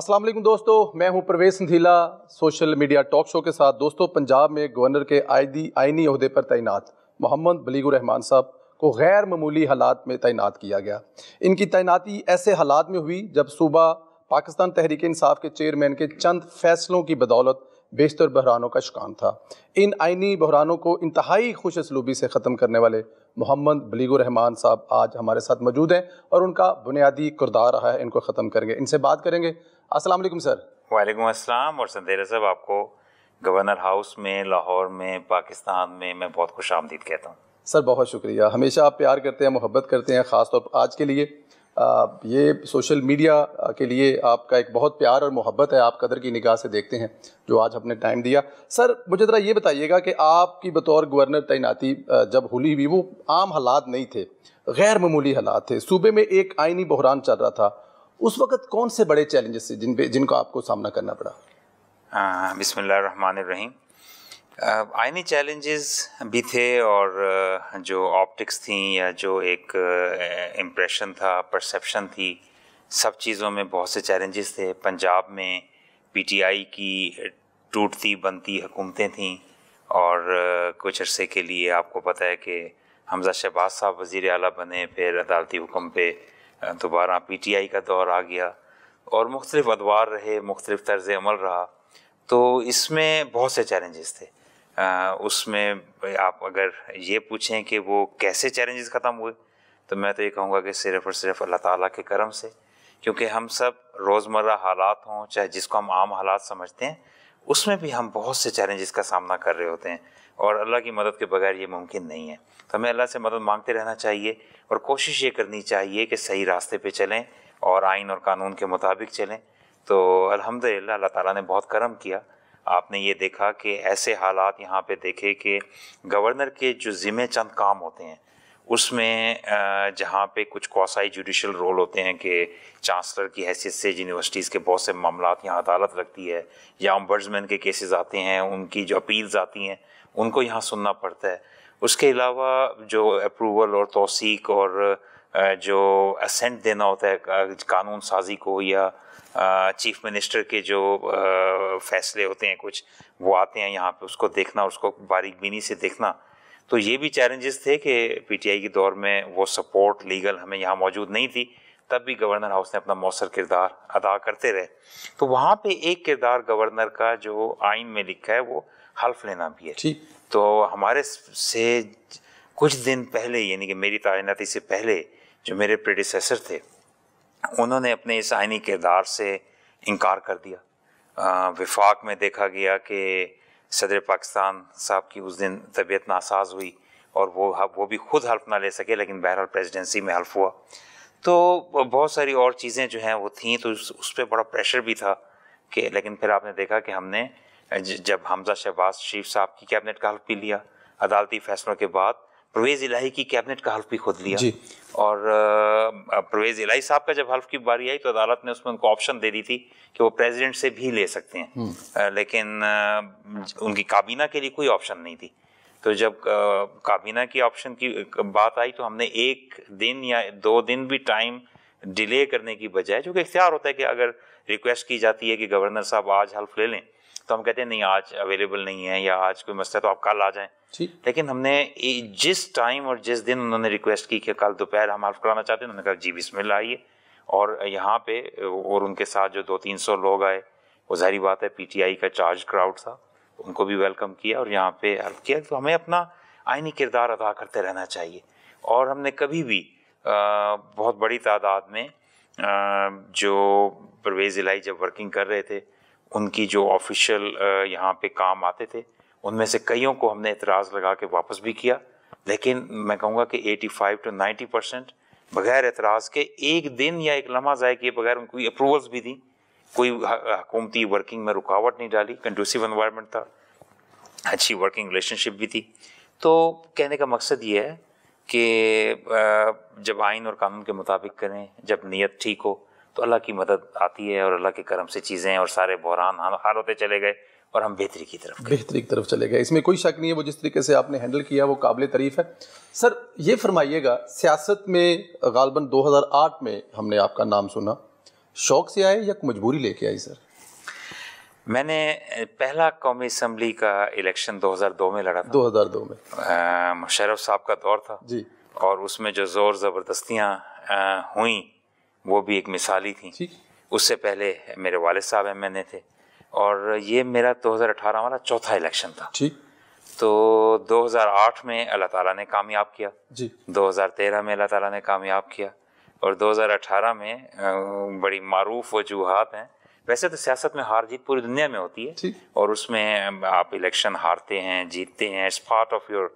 असलम दोस्तों मैं हूं Pravesh Sandhila social media talk show के साथ दोस्तों पंजाब में गवर्नर के आयदी आइनी अहदे पर तैनात मोहम्मद बलीगुर रहमान साहब को गैर ममूली हालात में तैनात किया गया इनकी तैनाती ऐसे हालात में हुई जब सूबा पाकिस्तान तहरीक इंसाफ के चेयरमैन के चंद फैसलों की बदौलत बेशतर बहरानों का शिकान था इन आइनी बहरानों को इंतहाई खुश असलूबी से ख़त्म करने वाले मोहम्मद बलीगुर रहमान साहब आज हमारे साथ मौजूद हैं और उनका बुनियादी किरदार रहा है इनको ख़त्म करेंगे इनसे बात करेंगे असलम सर वालेकुम अस्सलाम और संदेरा साहब आपको गवर्नर हाउस में लाहौर में पाकिस्तान में मैं बहुत खुश आमदीद कहता हूँ सर बहुत शुक्रिया हमेशा आप प्यार करते हैं मोहब्बत करते हैं ख़ास तौर पर आज के लिए ये सोशल मीडिया के लिए आपका एक बहुत प्यार और मोहब्बत है आप कदर की निगाह से देखते हैं जो आज हमने टाइम दिया सर मुझे ज़रा ये बताइएगा कि आपकी बतौर गवर्नर तैनाती जब होली हुई वो आम हालात नहीं थे गैर ममूली हालात थे सूबे में एक आइनी बहरान चल रहा था उस वक्त कौन से बड़े चैलेंजेस थे जिन पे जिनको आपको सामना करना पड़ा बिसमीम आइनी चैलेंजेस भी थे और जो ऑप्टिक्स थी या जो एक इम्प्रेशन था परसेप्शन थी सब चीज़ों में बहुत से चैलेंजेस थे पंजाब में पीटीआई की टूटती बनती हुकूमतें थीं और कुछ अरसे के लिए आपको पता है कि हमजा शहबाज साहब वज़ी अला बने फिर अदालती हुक्म पे दोबारा पी टी आई का दौर आ गया और मुख्तलिफ अदवार रहे मुख्तलिफ तर्ज अमल रहा तो इसमें बहुत से चैलेंजेस थे उसमें आप अगर ये पूछें कि वो कैसे चैलेंजेस ख़त्म हुए तो मैं तो ये कहूँगा कि सिर्फ और सिर्फ अल्लाह ताला के करम से क्योंकि हम सब रोज़मर्रा हालात हों चाहे जिसको हम आम हालात समझते हैं उसमें भी हम बहुत से चैलेंजेस का सामना कर रहे होते हैं और अल्लाह की मदद के बगैर ये मुमकिन नहीं है तो हमें अल्लाह से मदद मांगते रहना चाहिए और कोशिश ये करनी चाहिए कि सही रास्ते पे चलें और आइन और कानून के मुताबिक चलें तो अल्हम्दुलिल्लाह अल्लाह ताला ने बहुत करम किया आपने ये देखा कि ऐसे हालात यहाँ पे देखे कि गवर्नर के जो ज़िम्मे चंद काम होते हैं उसमें जहाँ पे कुछ कौसाई जुडिशल रोल होते हैं कि चांसलर की हैसियत से यूनिवर्सिटीज़ के बहुत से मामला यहाँ अदालत रखती है या अम्बर्समैन के केसेस आते हैं उनकी जो अपील्स आती हैं उनको यहाँ सुनना पड़ता है उसके अलावा जो अप्रूवल और तोसीक और जो असेंट देना होता है कानून साजी को या चीफ मिनिस्टर के जो फैसले होते हैं कुछ वो आते हैं यहाँ पे उसको देखना उसको बारीक बीनी से देखना तो ये भी चैलेंजेस थे कि पीटीआई के दौर में वो सपोर्ट लीगल हमें यहाँ मौजूद नहीं थी तब भी गवर्नर हाउस ने अपना मौसर किरदार अदा करते रहे तो वहाँ पे एक किरदार गवर्नर का जो आइन में लिखा है वो हल्फ लेना भी है ठीक तो हमारे से कुछ दिन पहले यानी कि मेरी तैनाती से पहले जो मेरे प्रेडिसेसर थे उन्होंने अपने इस आइनी किरदार से इनकार कर दिया विफाक में देखा गया कि सदर पाकिस्तान साहब की उस दिन तबीयत नासाज हुई और वो वो भी खुद हल्फ ना ले सके लेकिन बहरहाल प्रेसिडेंसी में हल्फ हुआ तो बहुत सारी और चीज़ें जो हैं वो थीं तो उस, उस पर बड़ा प्रेशर भी था कि लेकिन फिर आपने देखा कि हमने जब हमजा शहबाज शरीफ साहब की कैबिनेट का हल्फ भी लिया अदालती फैसलों के बाद परवेज़ इलाही की कैबिनेट का हल्फ भी खुद लिया और परवेज़ इलाही साहब का जब हल्फ की बारी आई तो अदालत ने उसमें उनको ऑप्शन दे दी थी कि वो प्रेसिडेंट से भी ले सकते हैं हम्म। लेकिन उनकी काबीना के लिए कोई ऑप्शन नहीं थी तो जब काबीना की ऑप्शन की बात आई तो हमने एक दिन या दो दिन भी टाइम डिले करने की बजाय जो कि इख्तियार होता है कि अगर रिक्वेस्ट की जाती है कि गवर्नर साहब आज हल्फ ले लें तो हम कहते हैं नहीं आज अवेलेबल नहीं है या आज कोई मसला है तो आप कल आ जाएं लेकिन हमने जिस टाइम और जिस दिन उन्होंने रिक्वेस्ट की कि कल दोपहर हम हेल्प कराना चाहते हैं उन्होंने कहा जी बिस्मिल्लाह आइए और यहाँ पे और उनके साथ जो दो तीन सौ लोग आए वो जहरी बात है पीटीआई का चार्ज क्राउड था उनको भी वेलकम किया और यहाँ पे हेल्प किया तो हमें अपना आइनी किरदार अदा करते रहना चाहिए और हमने कभी भी बहुत बड़ी तादाद में जो परवेज़ इलाई जब वर्किंग कर रहे थे उनकी जो ऑफिशियल यहाँ पे काम आते थे उनमें से कईयों को हमने एतराज़ लगा के वापस भी किया लेकिन मैं कहूँगा कि 85 टू नाइन्टी परसेंट बगैर एतराज़ के एक दिन या एक लम्हा ज़ाय किए बगैर उनको अप्रूवल्स भी दी कोई हकूमती वर्किंग में रुकावट नहीं डाली कंडूसिव इन्वायरमेंट था अच्छी वर्किंग रिलेशनशिप भी थी तो कहने का मकसद ये है कि जब आइन और कानून के मुताबिक करें जब नीयत ठीक हो तो अल्लाह की मदद आती है और अल्लाह के करम से चीज़ें और सारे बहरान हम हार होते चले गए और हम बेहतरी की तरफ बेहतरी की तरफ चले गए इसमें कोई शक नहीं है वो जिस तरीके से आपने हैंडल किया वो काबिल तरीफ है सर ये फरमाइएगा सियासत में गालबन 2008 में हमने आपका नाम सुना शौक से आए या मजबूरी लेके आई सर मैंने पहला कौमी असम्बली का इलेक्शन 2002 में लड़ा था 2002 में मुशरफ साहब का दौर था जी और उसमें जो ज़ोर ज़बरदस्तियाँ हुई वो भी एक मिसाली थी उससे पहले मेरे वाले साहब एम एन ए थे और ये मेरा 2018 वाला चौथा इलेक्शन था तो दो तो 2008 में अल्लाह ताला ने कामयाब किया जी 2013 में अल्लाह ताला ने कामयाब किया और 2018 में बड़ी मरूफ वजूहत हैं वैसे तो सियासत में हार जीत पूरी दुनिया में होती है और उसमें आप इलेक्शन हारते हैं जीतते हैं इट्स पार्ट ऑफ योर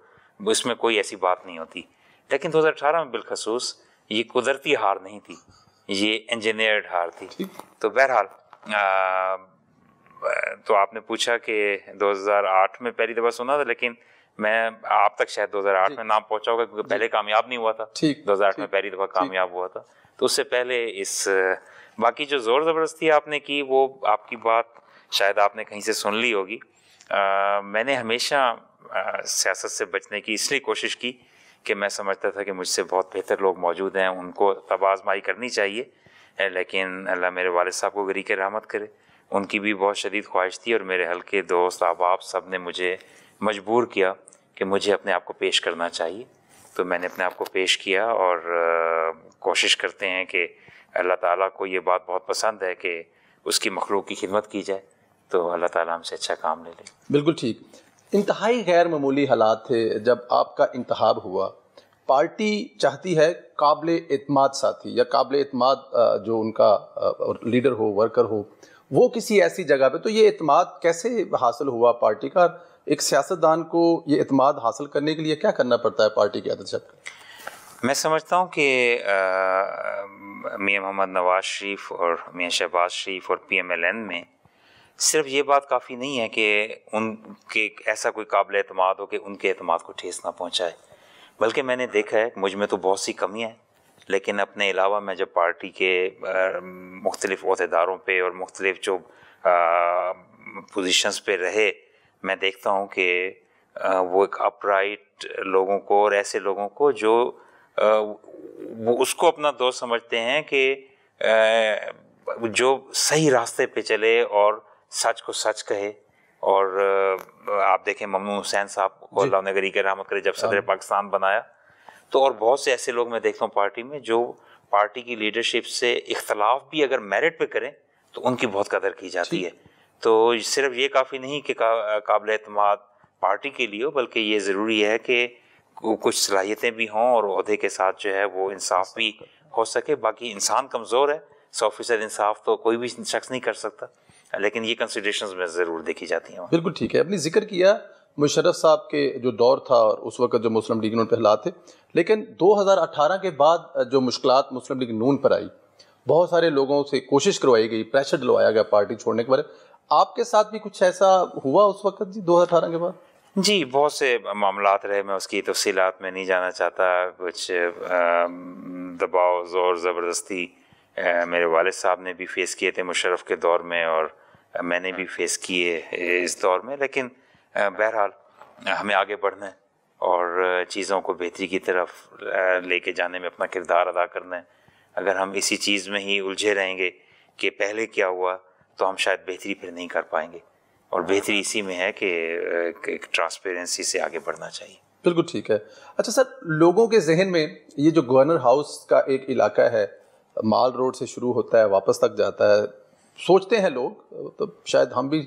उसमें कोई ऐसी बात नहीं होती लेकिन 2018 में बिलखसूस ये कुदरती हार नहीं थी ये इंजीनियर्ड हार थी तो बहरहाल तो आपने पूछा कि 2008 में पहली दफ़ा सुना था लेकिन मैं आप तक शायद 2008 में नाम पहुंचा होगा क्योंकि पहले कामयाब नहीं हुआ था 2008 में पहली दफ़ा कामयाब हुआ था तो उससे पहले इस बाकी जो ज़ोर ज़बरदस्ती आपने की वो आपकी बात शायद आपने कहीं से सुन ली होगी आ, मैंने हमेशा सियासत से बचने की इसलिए कोशिश की कि मैं समझता था कि मुझसे बहुत बेहतर लोग मौजूद हैं उनको तब आजमाई करनी चाहिए लेकिन अल्लाह मेरे वाल साहब को गरी के रहमत करे उनकी भी बहुत शदीद ख्वाहिश थी और मेरे हल्के दोस्त अहबाब सब ने मुझे मजबूर किया कि मुझे अपने आप को पेश करना चाहिए तो मैंने अपने आप को पेश किया और कोशिश करते हैं कि अल्लाह ताला को ये बात बहुत पसंद है कि उसकी मखलूक की खिदमत की जाए तो अल्लाह ताला हमसे अच्छा काम ले ले बिल्कुल ठीक इंतहाई गैर ममूली हालात थे जब आपका इंतहाब हुआ पार्टी चाहती है काबिल अतमाद साथी या काबिल अतमाद जो उनका लीडर हो वर्कर हो वो किसी ऐसी जगह पे तो ये अतमाद कैसे हासिल हुआ पार्टी का एक सियासतदान को ये अतमाद हासिल करने के लिए क्या करना पड़ता है पार्टी के आदत मैं समझता हूँ कि मियाँ मोहम्मद नवाज शरीफ और मियाँ शहबाज शरीफ और पी एम एल एन में सिर्फ ये बात काफ़ी नहीं है कि उनके ऐसा कोई काबिल अतमाद हो कि उनके अतमाद को ठेस ना पहुँचाए बल्कि मैंने देखा है मुझ में तो बहुत सी कमियाँ हैं लेकिन अपने अलावा मैं जब पार्टी के मुख्तलिफ़ेदारों पर और मुख्तलिफ जो पोजीशंस पे रहे मैं देखता हूँ कि वो एक अपराइट लोगों को और ऐसे लोगों को जो वो उसको अपना दोस्त समझते हैं कि जो सही रास्ते पे चले और सच को सच कहे और आप देखें ममनू हुसैन साहब को अल्लाह ने गरी के रहमत करे जब सदर हाँ। पाकिस्तान बनाया तो और बहुत से ऐसे लोग मैं देखता हूँ पार्टी में जो पार्टी की लीडरशिप से इख्तलाफ भी अगर मेरिट पे करें तो उनकी बहुत कदर की जाती है तो सिर्फ ये काफ़ी नहीं कि काबिल अतमाद पार्टी के लिए हो बल्कि ये ज़रूरी है कि कुछ सलाहियतें भी हों और अहदे के साथ जो है वो इंसाफ भी हो सके बाकी इंसान कमज़ोर है सौ फीसद इंसाफ तो कोई भी शख्स नहीं कर सकता लेकिन ये कंसिडरेशन में ज़रूर देखी जाती हैं बिल्कुल ठीक है अपनी जिक्र किया मुशरफ साहब के जो दौर था और उस वक्त जो मुस्लिम लीग नून पर हालात थे लेकिन 2018 के बाद जो मुश्किल मुस्लिम लीग नून पर आई बहुत सारे लोगों से कोशिश करवाई गई प्रेशर डलवाया गया पार्टी छोड़ने के बारे आपके साथ भी कुछ ऐसा हुआ उस वक्त जी अठारह के बाद जी बहुत से मामला रहे मैं उसकी तफसीत में नहीं जाना चाहता कुछ दबाव और ज़बरदस्ती मेरे वालद साहब ने भी फेस किए थे मुशरफ के दौर में और मैंने भी फेस किए इस दौर में लेकिन बहरहाल हमें आगे बढ़ना है और चीज़ों को बेहतरी की तरफ लेके जाने में अपना किरदार अदा करना है अगर हम इसी चीज़ में ही उलझे रहेंगे कि पहले क्या हुआ तो हम शायद बेहतरी फिर नहीं कर पाएंगे और बेहतरी इसी में है कि एक ट्रांसपेरेंसी से आगे बढ़ना चाहिए बिल्कुल ठीक है अच्छा सर लोगों के जहन में ये जो गवर्नर हाउस का एक इलाका है माल रोड से शुरू होता है वापस तक जाता है सोचते हैं लोग तो शायद हम भी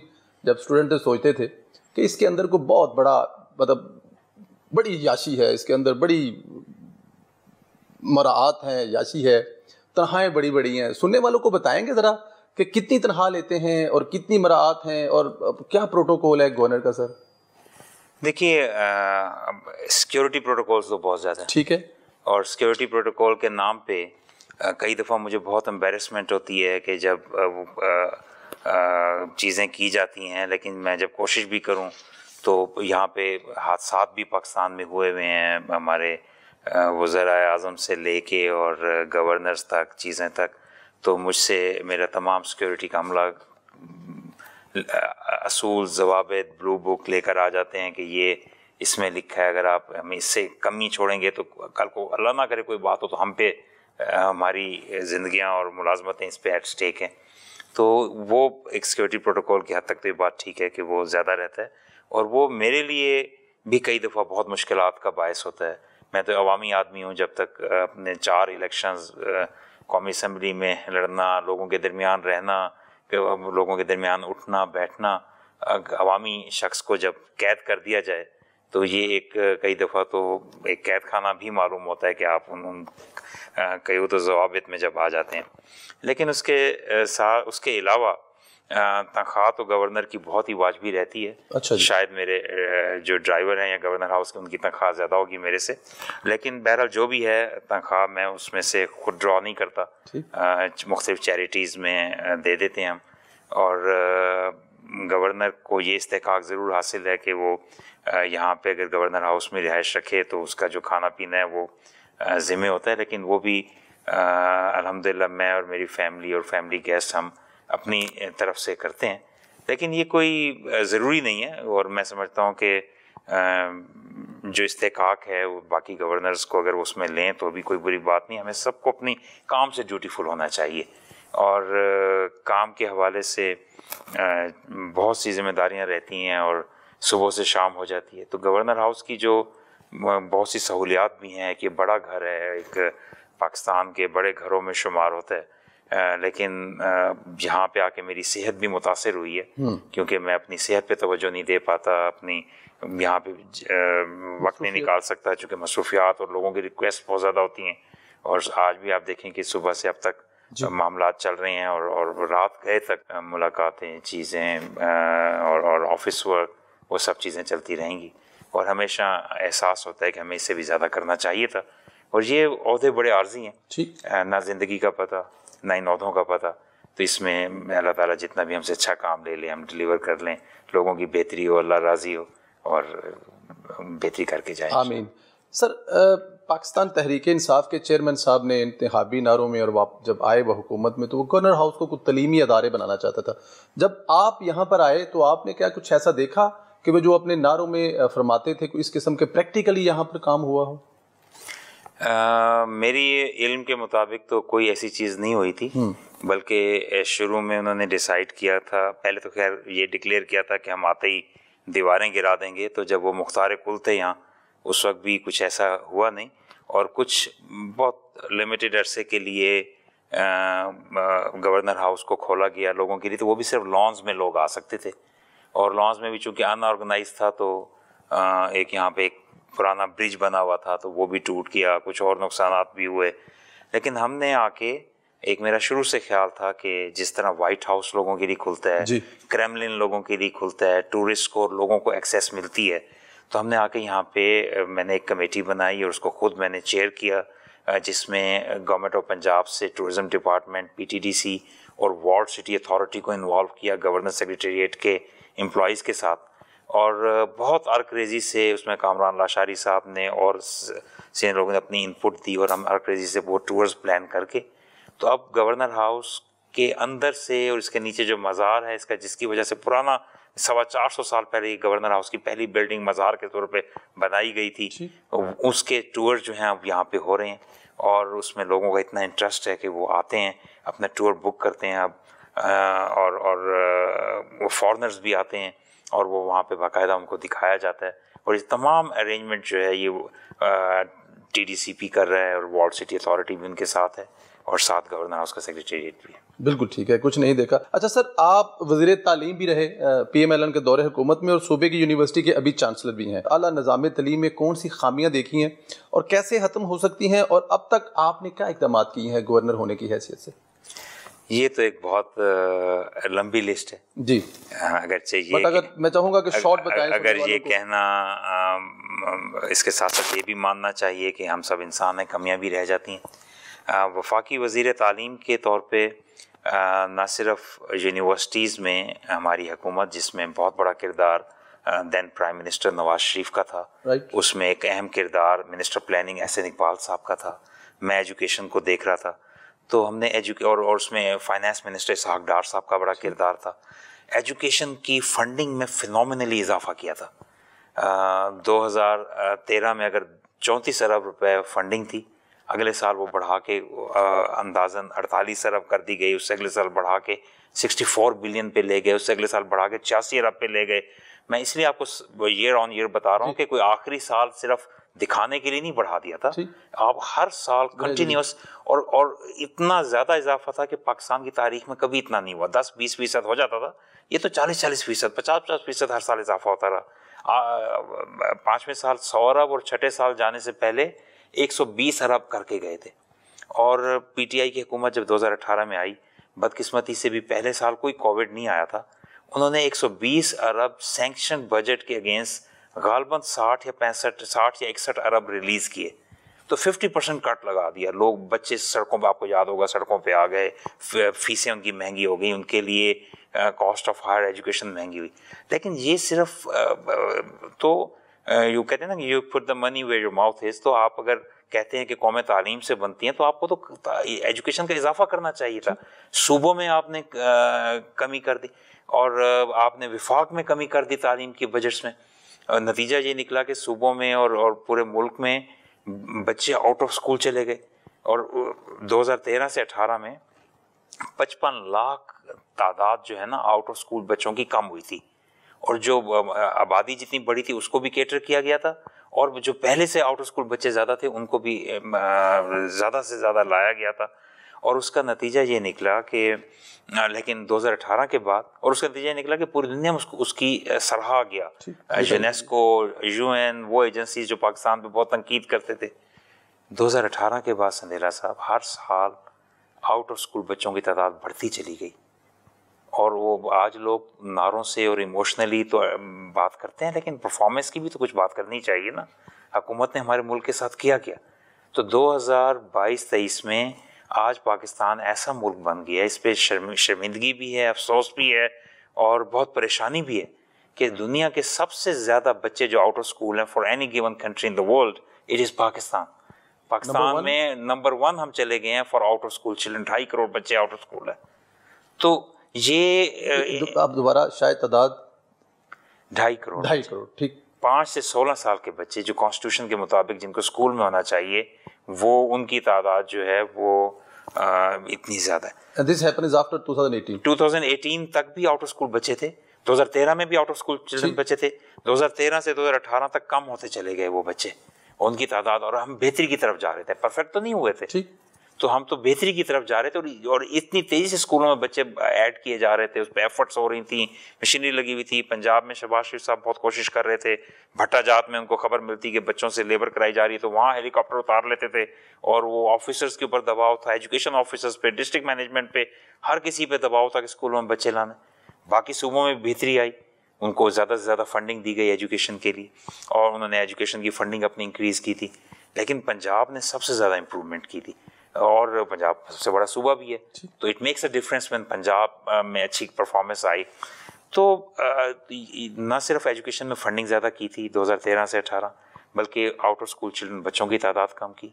जब स्टूडेंट थे सोचते थे कि इसके अंदर को बहुत बड़ा मतलब बड़ी याशी है इसके अंदर बड़ी मराहत हैं याशी है तनहाएँ बड़ी बड़ी हैं सुनने वालों को बताएंगे ज़रा कि कितनी तनहा लेते हैं और कितनी मराहत हैं और क्या प्रोटोकॉल है गवर्नर का सर देखिए सिक्योरिटी प्रोटोकॉल्स तो बहुत ज़्यादा ठीक है और सिक्योरिटी प्रोटोकॉल के नाम पे कई दफ़ा मुझे बहुत एम्बेरसमेंट होती है कि जब वो चीज़ें की जाती हैं लेकिन मैं जब कोशिश भी करूं तो यहाँ पे हादसा भी पाकिस्तान में हुए हुए हैं हमारे वज़र अजम से लेके और गवर्नर्स तक चीज़ें तक तो मुझसे मेरा तमाम सिक्योरिटी का अमला असूल जवाब ब्लू बुक लेकर आ जाते हैं कि ये इसमें लिखा है अगर आप हम इससे कमी छोड़ेंगे तो कल को अल्लाह ना करे कोई बात हो तो हम पे हमारी ज़िंदियाँ और मुलाजमतें इस पर एट स्टेक हैं तो वो एक सिक्योरिटी प्रोटोकॉल की हद तक तो ये बात ठीक है कि वो ज़्यादा रहता है और वो मेरे लिए भी कई दफ़ा बहुत मुश्किल का बायस होता है मैं तो अवामी आदमी हूँ जब तक अपने चार इलेक्शन कौमी असम्बली में लड़ना लोगों के दरमियान रहना लोगों के दरमियान उठना बैठना अवामी शख्स को जब कैद कर दिया जाए तो ये एक कई दफ़ा तो एक कैद खाना भी मालूम होता है कि आप उन, उन कई तो जवाब में जब आ जाते हैं लेकिन उसके साथ उसके अलावा तनख्वाह तो गवर्नर की बहुत ही वाजबी रहती है अच्छा शायद मेरे जो ड्राइवर हैं या गवर्नर हाउस के उनकी तनख्वाह ज़्यादा होगी मेरे से लेकिन बहरहाल जो भी है तनख्वाह मैं उसमें से खुद ड्रॉ नहीं करता मुख्तलिफ चैरिटीज़ में दे देते हैं हम और गवर्नर को ये इस्तेकाक ज़रूर हासिल है कि वो यहाँ पे अगर गवर्नर हाउस में रिहाइश रखे तो उसका जो खाना पीना है वो ज़िम्मे होता है लेकिन वो भी अलहमदिल्ला मैं और मेरी फैमिली और फैमिली गेस्ट हम अपनी तरफ से करते हैं लेकिन ये कोई ज़रूरी नहीं है और मैं समझता हूँ कि जो इस्तेकाक है वो बाकी गवर्नर्स को अगर उसमें लें तो भी कोई बुरी बात नहीं हमें सबको अपनी काम से ड्यूटीफुल होना चाहिए और काम के हवाले से बहुत सी जिम्मेदारियां रहती हैं और सुबह से शाम हो जाती है तो गवर्नर हाउस की जो बहुत सी सहूलियात भी हैं कि बड़ा घर है एक पाकिस्तान के बड़े घरों में शुमार होता है लेकिन यहाँ पे आके मेरी सेहत भी मुतासर हुई है हम्म। क्योंकि मैं अपनी सेहत पे तोज्जो नहीं दे पाता अपनी यहाँ पे वक्त नहीं निकाल सकता चूँकि मसरूफियात और लोगों की रिक्वेस्ट बहुत ज़्यादा होती हैं और आज भी आप देखें कि सुबह से अब तक मामला चल रहे हैं और और रात गए तक मुलाकातें चीज़ें और और ऑफिस वर्क वो सब चीज़ें चलती रहेंगी और हमेशा एहसास होता है कि हमें इससे भी ज़्यादा करना चाहिए था और ये अहदे बड़े आर्जी हैं ठीक ना ज़िंदगी का पता ना इन अहदों का पता तो इसमें अल्लाह ताला जितना भी हमसे अच्छा काम ले लें हम डिलीवर कर लें लोगों की बेहतरी हो अल्लाह राज़ी हो और बेहतरी करके जाए आमीन सर पाकिस्तान तहरीक इंसाफ के चेयरमैन साहब ने इंतबी नारों में और जब आए वह हुकूमत में तो वो गवर्नर हाउस को कुछ तलीमी अदारे बनाना चाहता था जब आप यहाँ पर आए तो आपने क्या कुछ ऐसा देखा कि वो जो अपने नारों में फरमाते थे इस किस्म के प्रैक्टिकली यहाँ पर काम हुआ हो मेरी इल्म के मुताबिक तो कोई ऐसी चीज़ नहीं हुई थी हम्म। बल्कि शुरू में उन्होंने डिसाइड किया था पहले तो खैर ये डिक्लेयर किया था कि हम आते ही दीवारें गिरा देंगे तो जब वो मुख्तार कुल थे यहाँ उस वक्त भी कुछ ऐसा हुआ नहीं और कुछ बहुत लिमिटेड अरसे के लिए गवर्नर हाउस को खोला गया लोगों के लिए तो वो भी सिर्फ लॉन्स में लोग आ सकते थे और लॉन्स में भी चूँकि अनऑर्गेनाइज था तो आ, एक यहाँ पे एक पुराना ब्रिज बना हुआ था तो वो भी टूट गया कुछ और नुकसान भी हुए लेकिन हमने आके एक मेरा शुरू से ख्याल था कि जिस तरह व्हाइट हाउस लोगों के लिए खुलता है क्रेमलिन लोगों के लिए खुलता है टूरिस्ट को लोगों को एक्सेस मिलती है तो हमने आके यहाँ पे मैंने एक कमेटी बनाई और उसको खुद मैंने चेयर किया जिसमें गवर्नमेंट ऑफ पंजाब से टूरिज़म डिपार्टमेंट पीटीडीसी और वार्ड सिटी अथॉरिटी को इन्वॉल्व किया गवर्नर सेक्रेटेरिएट के एम्प्लॉज़ के साथ और बहुत आर्करेजी से उसमें कामरान लाशारी साहब ने और सीनियर लोगों ने अपनी इनपुट दी और हम आर्करेजी से वो टूर्स प्लान करके तो अब गवर्नर हाउस के अंदर से और इसके नीचे जो मज़ार है इसका जिसकी वजह से पुराना सवा चार सौ साल पहले गवर्नर हाउस की पहली बिल्डिंग मज़ार के तौर पे बनाई गई थी उसके टूर जो हैं अब यहाँ पे हो रहे हैं और उसमें लोगों का इतना इंटरेस्ट है कि वो आते हैं अपना टूर बुक करते हैं अब और और वो फॉरनर्स भी आते हैं और वो वहाँ पे बाकायदा उनको दिखाया जाता है और ये तमाम अरेंजमेंट जो है ये टी डी सी पी कर रहा है और वॉल्ड सिटी अथॉरिटी भी उनके साथ है और साथ गवर्नर हाउस का सेक्रेटेरिएट भी है बिल्कुल ठीक है कुछ नहीं देखा अच्छा सर आप वजीर तालीम भी रहे पी एम एल एन के दौरे हुकूमत में और सूबे की यूनिवर्सिटी के अभी चांसलर भी हैं अला निज़ाम तलीम में कौन सी खामियाँ देखी हैं और कैसे खत्म हो सकती हैं और अब तक आपने क्या इकदाम किए हैं गवर्नर होने की हैसियत से ये तो एक बहुत लंबी लिस्ट है जी हाँ, अगर चाहिए अगर मैं चाहूँगा कि शॉर्ट बताएं अगर ये कहना इसके साथ साथ ये भी मानना चाहिए कि हम सब इंसान हैं कमियाँ भी रह जाती हैं वफाकी वज़ी तालीम के तौर पर न सिर्फ यूनिवर्सिटीज़ में हमारी हकूमत जिसमें बहुत बड़ा किरदार then prime minister Nawaz Sharif का था right. उसमें एक अहम किरदार minister planning S N Iqbal साहब का था मैं एजुकेशन को देख रहा था तो हमने एजुके और, और उसमें फाइनेंस मिनिस्टर इसहाक डार साहब का बड़ा किरदार था एजुकेशन की फंडिंग में फिनोमिनली इजाफा किया था दो हज़ार तेरह में अगर चौंतीस अरब रुपए फंडिंग थी अगले साल वो बढ़ा के अंदाजन 48 अरब कर दी गई उससे अगले साल बढ़ा के 64 बिलियन पे ले गए उससे अगले साल बढ़ा के छियासी अरब पे ले गए मैं इसलिए आपको ईयर ऑन ईयर बता रहा हूँ कि कोई आखिरी साल सिर्फ दिखाने के लिए नहीं बढ़ा दिया था आप हर साल कंटिन्यूस और और इतना ज़्यादा इजाफा था कि पाकिस्तान की तारीख में कभी इतना नहीं हुआ दस बीस फीसद हो जाता था ये तो चालीस चालीस फीसद पचास पचास फीसद हर साल इजाफा होता रहा पाँचवें साल सौ अरब और छठे साल जाने से पहले 120 अरब करके गए थे और पीटीआई की हुकूमत जब 2018 में आई बदकिस्मती से भी पहले साल कोई कोविड नहीं आया था उन्होंने 120 अरब सेंक्शन बजट के अगेंस्ट गालबन 60 या पैंसठ साठ या इकसठ अरब रिलीज़ किए तो 50 परसेंट कट लगा दिया लोग बच्चे सड़कों पर आपको याद होगा सड़कों पर आ गए फीसें उनकी महंगी हो गई उनके लिए कॉस्ट ऑफ हायर एजुकेशन महंगी हुई लेकिन ये सिर्फ आ, तो यू कहते हैं ना you put the money where your mouth is तो आप अगर कहते हैं कि कौमें तालीम से बनती हैं तो आपको तो एजुकेशन का इजाफा करना चाहिए था सूबों में आपने कमी कर दी और आपने विफाक में कमी कर दी तालीम के बजट्स में नतीजा ये निकला कि सूबों में और और पूरे मुल्क में बच्चे आउट ऑफ स्कूल चले गए और 2013 से 18 में पचपन लाख तादाद जो है ना आउट ऑफ स्कूल बच्चों की कम हुई थी और जो आबादी जितनी बड़ी थी उसको भी केटर किया गया था और जो पहले से आउट स्कूल बच्चे ज़्यादा थे उनको भी ज़्यादा से ज़्यादा लाया गया था और उसका नतीजा ये निकला कि लेकिन 2018 के बाद और उसका नतीजा निकला कि पूरी दुनिया में उसको उसकी सराहा गया यूनेस्को यूएन वो एजेंसी जो पाकिस्तान पे बहुत तनकीद करते थे 2018 के बाद संदेला साहब हर साल आउट ऑफ स्कूल बच्चों की तादाद बढ़ती चली गई और वो आज लोग नारों से और इमोशनली तो बात करते हैं लेकिन परफॉर्मेंस की भी तो कुछ बात करनी चाहिए ना हुकूमत ने हमारे मुल्क के साथ किया क्या तो 2022-23 में आज पाकिस्तान ऐसा मुल्क बन गया है इस पर शर्मिंदगी भी है अफसोस भी है और बहुत परेशानी भी है कि दुनिया के सबसे ज़्यादा बच्चे जो आउट ऑफ स्कूल हैं for any given country in the world it is Pakistan Pakistan में नंबर वन हम चले गए हैं for out of school children ढाई करोड़ बच्चे आउट ऑफ स्कूल है तो ये आप दोबारा शायद तादाद ढाई करोड़ ढाई करोड़ ठीक पाँच से सोलह साल के बच्चे जो कॉन्स्टिट्यूशन के मुताबिक जिनको स्कूल में होना चाहिए वो उनकी तादाद जो है वो आ, इतनी ज़्यादा है दिस हैपन्स आफ्टर 2018 2018 तक भी आउट ऑफ स्कूल बच्चे थे 2013 में भी आउट ऑफ स्कूल चिल्ड्रन बच्चे थे 2013 से 2018 तक कम होते चले गए वो बच्चे उनकी तादाद और हम बेहतरी की तरफ जा रहे थे परफेक्ट तो नहीं हुए थे ठीक तो हम तो बेहतरी की तरफ जा रहे थे और इतनी तेज़ी से स्कूलों में बच्चे ऐड किए जा रहे थे उस पर एफर्ट्स हो रही थी मशीनरी लगी हुई थी पंजाब में शबाज शरीफ साहब बहुत कोशिश कर रहे थे भट्टा जात में उनको खबर मिलती कि बच्चों से लेबर कराई जा रही है तो वहाँ हेलीकॉप्टर उतार लेते थे और वो ऑफिसर्स के ऊपर दबाव था एजुकेशन ऑफिसर्स पे डिस्ट्रिक्ट मैनेजमेंट पे हर किसी पर दबाव था कि स्कूलों में बच्चे लाने बाकी सूबों में बेहतरी आई उनको ज़्यादा से ज़्यादा फंडिंग दी गई एजुकेशन के लिए और उन्होंने एजुकेशन की फंडिंग अपनी इंक्रीज़ की थी लेकिन पंजाब ने सबसे ज़्यादा इम्प्रूवमेंट की थी और पंजाब सबसे बड़ा सूबा भी है तो it makes a difference man Punjab में अच्छी परफॉर्मेंस आई तो न सिर्फ एजुकेशन में फंडिंग ज़्यादा की थी 2013 से 18 बल्कि आउट ऑफ स्कूल चिल्ड्रन बच्चों की तादाद कम की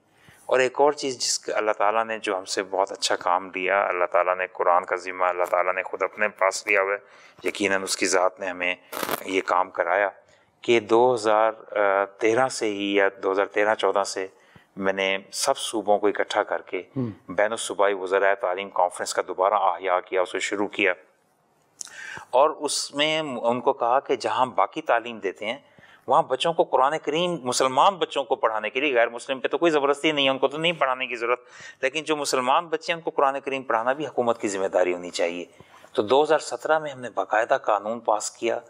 और एक और चीज़ जिस अल्लाह ताला ने जो हमसे बहुत अच्छा काम लिया अल्लाह ताला ने कुरान का ज़िम्मा अल्लाह ताला ने खुद अपने पास लिया हुआ है यकीनन उसकी ज़ात ने हमें ये काम कराया कि 2013 से ही या 2013-14 से मैंने सब सूबों को इकट्ठा करके हम्म। बैन सूबाई वजरा तालीम कॉन्फ्रेंस का दोबारा आहया किया उसे शुरू किया और उसमें उनको कहा कि जहाँ हम बाकी तालीम देते हैं वहाँ बच्चों को कुरान करीम मुसलमान बच्चों को पढ़ाने के लिए गैर मुस्लिम पे तो कोई ज़बरदस्ती नहीं है उनको तो नहीं पढ़ाने की ज़रूरत लेकिन जो मुसलमान बच्चे हैं उनको कुरान करीम पढ़ाना भी हुकूमत की जिम्मेदारी होनी चाहिए तो 2017 में हमने बाकायदा कानून पास किया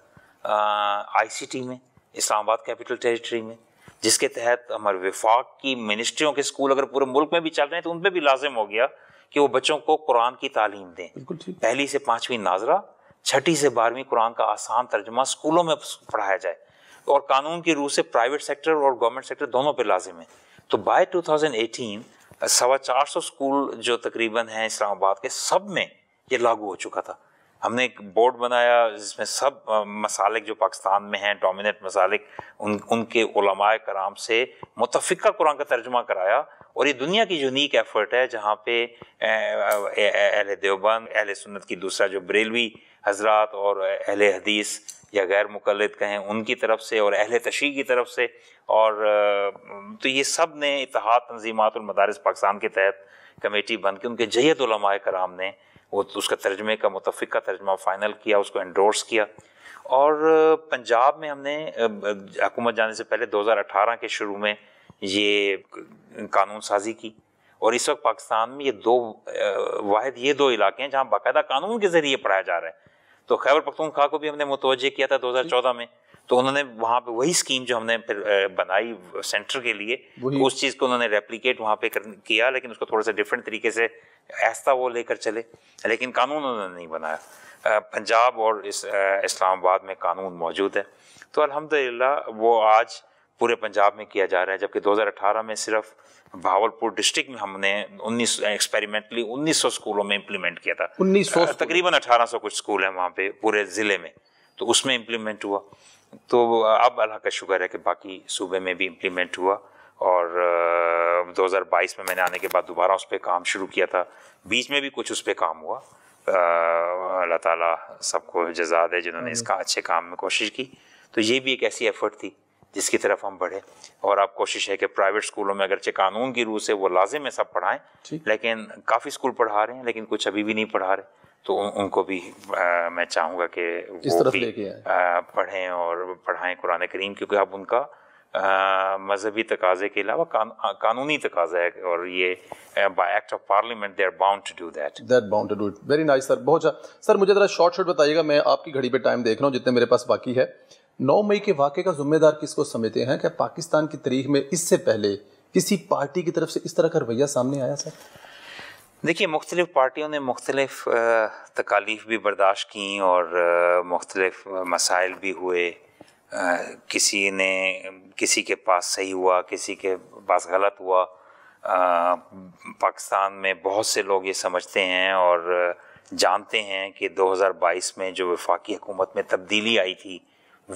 आईसीटी में इस्लामाबाद कैपिटल टेरिटरी में जिसके तहत हमारे विफाक की मिनिस्ट्रियों के स्कूल अगर पूरे मुल्क में भी चल रहे हैं तो उन पर भी लाजिम हो गया कि वो बच्चों को कुरान की तालीम दें पहली से पाँचवीं नाजरा छठी से बारहवीं कुरान का आसान तर्जमा स्कूलों में पढ़ाया जाए और कानून की रूह से प्राइवेट सेक्टर और गवर्नमेंट सेक्टर दोनों पे लाजिम है तो बाय 2018 सवा चार सौ स्कूल जो तकरीबन हैं इस्लामाबाद के सब में ये लागू हो चुका था हमने एक बोर्ड बनाया जिसमें सब मसालिक जो पाकिस्तान में हैं डोमिनेट मसालिक उन उनके उलमाए कराम से मुतफ़ा कुरान का तर्जमा कराया और ये दुनिया की यूनिक एफर्ट है जहाँ पे अहल देवबंद अहल सुन्नत की दूसरा जो बरेलवी हजरात और अहल हदीस या गैर मुकलद कहें उनकी तरफ से और अहल तशी की तरफ से और तो ये सब ने इतिहाद तनजीमत मदारस पाकिस्तान के तहत कमेटी बन के उनके जैत कराम ने वो तो उसका तर्जमे का मुतफ़ा का तर्जमा फ़ाइनल किया उसको एंडोर्स किया और पंजाब में हमने हकूमत जाने से पहले 2018 के शुरू में ये कानून साजी की और इस वक्त पाकिस्तान में ये दो वाद ये दो इलाके हैं जहाँ बाकायदा कानून के ज़रिए पढ़ाया जा रहा है तो खैबर पख्तूनख्वा को भी हमने मुतवजह किया था चौदह में तो उन्होंने वहाँ पे वही स्कीम जो हमने फिर बनाई सेंटर के लिए उस चीज़ को उन्होंने रेप्लीकेट वहाँ पे कर, किया लेकिन उसको थोड़ा सा डिफरेंट तरीके से ऐसा वो लेकर चले लेकिन कानून उन्होंने नहीं बनाया पंजाब और इस इस्लामाबाद में कानून मौजूद है तो अल्हम्दुलिल्लाह वो आज पूरे पंजाब में किया जा रहा है जबकि 2018 में सिर्फ भावलपुर डिस्ट्रिक्ट में हमने 19 एक्सपेरिमेंटली 1900 स्कूलों में इम्प्लीमेंट किया था 1900 तकरीबन 1800 कुछ स्कूल हैं वहाँ पे पूरे ज़िले में तो उसमें इम्प्लीमेंट हुआ तो अब अल्लाह का शुक्र है कि बाकी सूबे में भी इम्प्लीमेंट हुआ और 2022 में मैंने आने के बाद दोबारा उस पर काम शुरू किया था बीच में भी कुछ उस पर काम हुआ अल्लाह ताला सबको जजा दे जिन्होंने हम्म। इसका अच्छे काम में कोशिश की तो ये भी एक ऐसी एफर्ट थी जिसकी तरफ हम बढ़े और अब कोशिश है कि प्राइवेट स्कूलों में अगरचे कानून की रूह से वो लाजिम है सब पढ़ाएं लेकिन काफ़ी स्कूल पढ़ा रहे हैं लेकिन कुछ अभी भी नहीं पढ़ा रहे तो उन, उनको भी आ, मैं चाहूँगा कि वो इस तरफ भी पढ़ें और पढ़ाएं कुरान करीम क्योंकि अब उनका मजहबी तकाजे के अलावा कान, कानूनी तकाजा है और ये by act of parliament they are bound to do that that bound to do it very nice sir बहुत अच्छा सर मुझे ज़रा शॉर्ट शॉर्ट बताइएगा मैं आपकी घड़ी पे टाइम देख रहा हूँ जितने मेरे पास बाकी है नौ मई के वाक़े का जिम्मेदार किसको समझते हैं क्या पाकिस्तान की तारीख में इससे पहले किसी पार्टी की तरफ से इस तरह का रवैया सामने आया सर देखिए मुख्तलिफ़ पार्टियों ने मुख्तलिफ़ तकालीफ भी बर्दाश्त की और मुख्तलिफ़ मसाइल भी हुए किसी ने किसी के पास सही हुआ किसी के पास गलत हुआ पाकिस्तान में बहुत से लोग ये समझते हैं और जानते हैं कि 2022 में जो वफाकी हुकूमत में तब्दीली आई थी